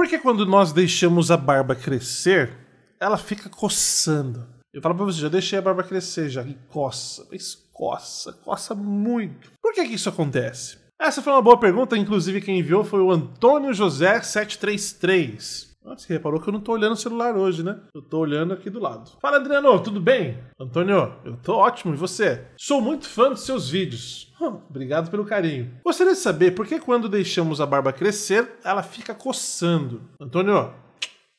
Porque quando nós deixamos a barba crescer, ela fica coçando. Eu falo pra você, já deixei a barba crescer, já, e coça, mas coça, coça muito. Por que, que isso acontece? Essa foi uma boa pergunta, inclusive quem enviou foi o Antônio José 733. Ah, você reparou que eu não tô olhando o celular hoje, né? Eu tô olhando aqui do lado. Fala, Adriano, tudo bem? Antônio, eu tô ótimo, e você? Sou muito fã dos seus vídeos. Hum, obrigado pelo carinho. Gostaria de saber por que quando deixamos a barba crescer, ela fica coçando. Antônio,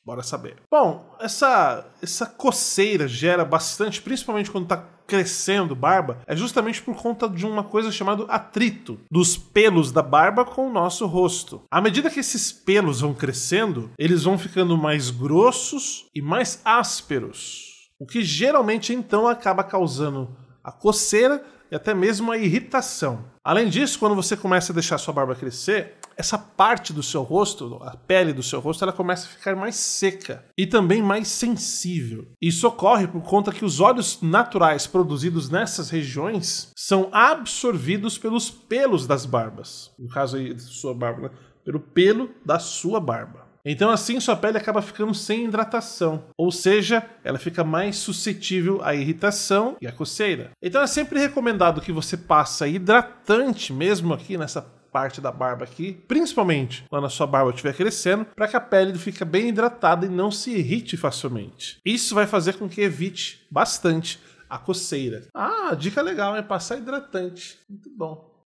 Bora saber. Bom, essa, essa coceira gera bastante, principalmente quando tá crescendo barba, é justamente por conta de uma coisa chamada atrito dos pelos da barba com o nosso rosto. À medida que esses pelos vão crescendo, eles vão ficando mais grossos e mais ásperos, o que geralmente então acaba causando a coceira e até mesmo a irritação. Além disso, quando você começa a deixar sua barba crescer, essa parte do seu rosto, a pele do seu rosto, ela começa a ficar mais seca e também mais sensível. Isso ocorre por conta que os óleos naturais produzidos nessas regiões são absorvidos pelos pelos das barbas. No caso aí, sua barba, né? pelo pelo da sua barba. Então assim sua pele acaba ficando sem hidratação, ou seja, ela fica mais suscetível à irritação e à coceira. Então é sempre recomendado que você passe hidratante mesmo aqui nessa parte da barba aqui, principalmente quando a sua barba estiver crescendo, para que a pele fique bem hidratada e não se irrite facilmente. Isso vai fazer com que evite bastante a coceira. Ah, dica legal, é passar hidratante. Muito bom.